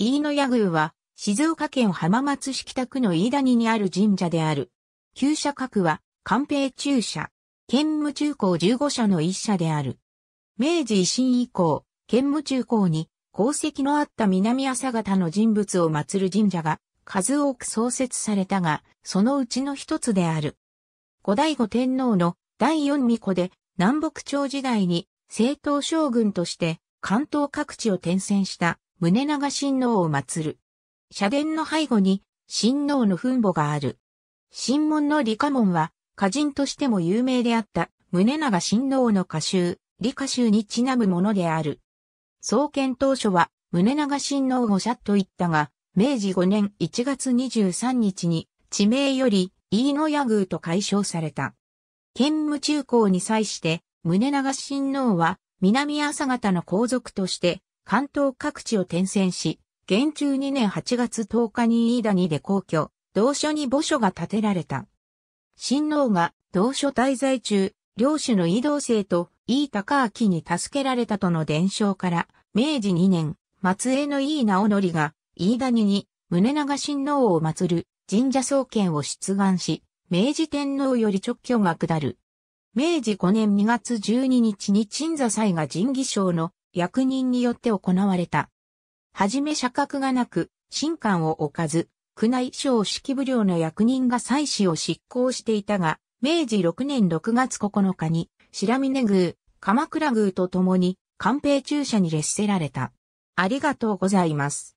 飯野屋宮は、静岡県浜松市北区の飯谷にある神社である。旧社格は、官兵中社、兼務中高15社の一社である。明治維新以降、兼務中高に、功績のあった南朝方の人物を祀る神社が、数多く創設されたが、そのうちの一つである。後醍醐天皇の第四巫女で、南北朝時代に、政党将軍として、関東各地を転戦した宗長親王を祀る。社殿の背後に親王の墳墓がある。神門の理科門は、歌人としても有名であった宗長親王の歌集、理科集にちなむものである。創建当初は、宗長親王御社と言ったが、明治5年1月23日に、地名より、飯野屋宮と解消された。兼務中高に際して、宗長親王は、南朝方の皇族として、関東各地を転戦し、現中2年8月10日に飯谷で皇居、同所に墓所が建てられた。新王が同所滞在中、領主の移動生と飯高明に助けられたとの伝承から、明治2年、松江の飯直則が、飯谷に、宗長新王を祀る神社創建を出願し、明治天皇より直居が下る。明治5年2月12日に鎮座祭が神儀省の役人によって行われた。はじめ社格がなく、神官を置かず、宮内省式部領の役人が祭祀を執行していたが、明治6年6月9日に、白峰宮、鎌倉宮と共に、官兵中社に列せられた。ありがとうございます。